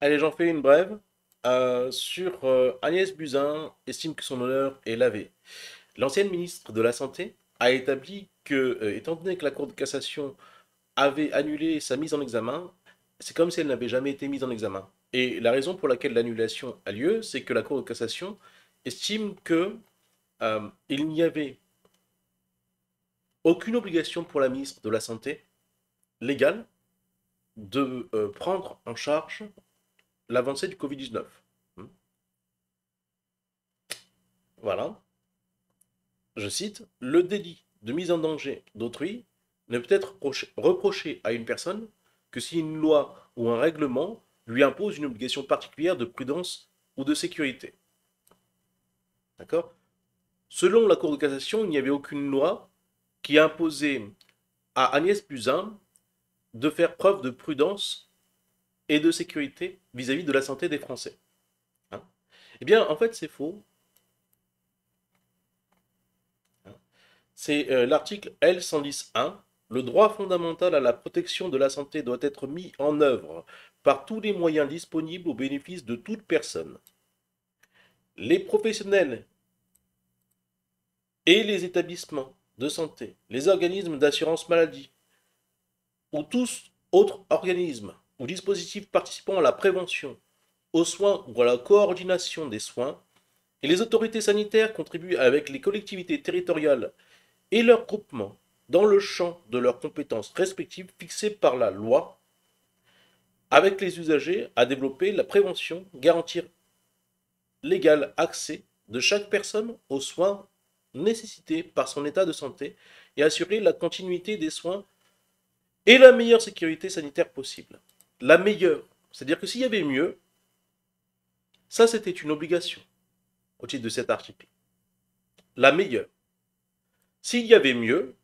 Allez, j'en fais une brève. Euh, sur euh, Agnès Buzyn estime que son honneur est lavé. L'ancienne ministre de la Santé a établi que, euh, étant donné que la Cour de cassation avait annulé sa mise en examen, c'est comme si elle n'avait jamais été mise en examen. Et la raison pour laquelle l'annulation a lieu, c'est que la Cour de cassation estime que il n'y avait aucune obligation pour la ministre de la Santé légale de prendre en charge l'avancée du Covid-19. Hmm. Voilà. Je cite, le délit de mise en danger d'autrui ne peut être reproché à une personne que si une loi ou un règlement lui impose une obligation particulière de prudence ou de sécurité. D'accord Selon la Cour de cassation, il n'y avait aucune loi qui imposait à Agnès Buzyn de faire preuve de prudence et de sécurité vis-à-vis de la santé des Français. Hein eh bien, en fait, c'est faux. Hein c'est euh, l'article L110.1. Le droit fondamental à la protection de la santé doit être mis en œuvre par tous les moyens disponibles au bénéfice de toute personne. Les professionnels et les établissements de santé, les organismes d'assurance maladie ou tous autres organismes ou dispositifs participant à la prévention, aux soins ou à la coordination des soins, et les autorités sanitaires contribuent avec les collectivités territoriales et leurs groupements dans le champ de leurs compétences respectives fixées par la loi, avec les usagers à développer la prévention, garantir l'égal accès de chaque personne aux soins nécessités par son état de santé et assurer la continuité des soins et la meilleure sécurité sanitaire possible la meilleure. C'est-à-dire que s'il y avait mieux, ça c'était une obligation au titre de cet article. La meilleure. S'il y avait mieux,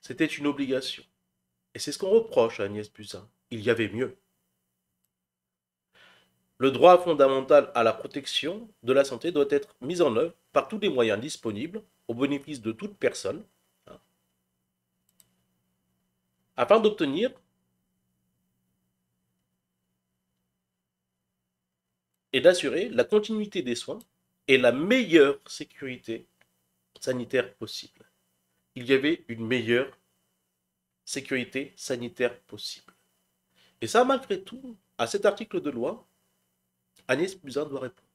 c'était une obligation. Et c'est ce qu'on reproche à Agnès Buzyn. Il y avait mieux. Le droit fondamental à la protection de la santé doit être mis en œuvre par tous les moyens disponibles au bénéfice de toute personne, hein, afin d'obtenir et d'assurer la continuité des soins et la meilleure sécurité sanitaire possible. Il y avait une meilleure sécurité sanitaire possible. Et ça, malgré tout, à cet article de loi, Agnès Buzyn doit répondre.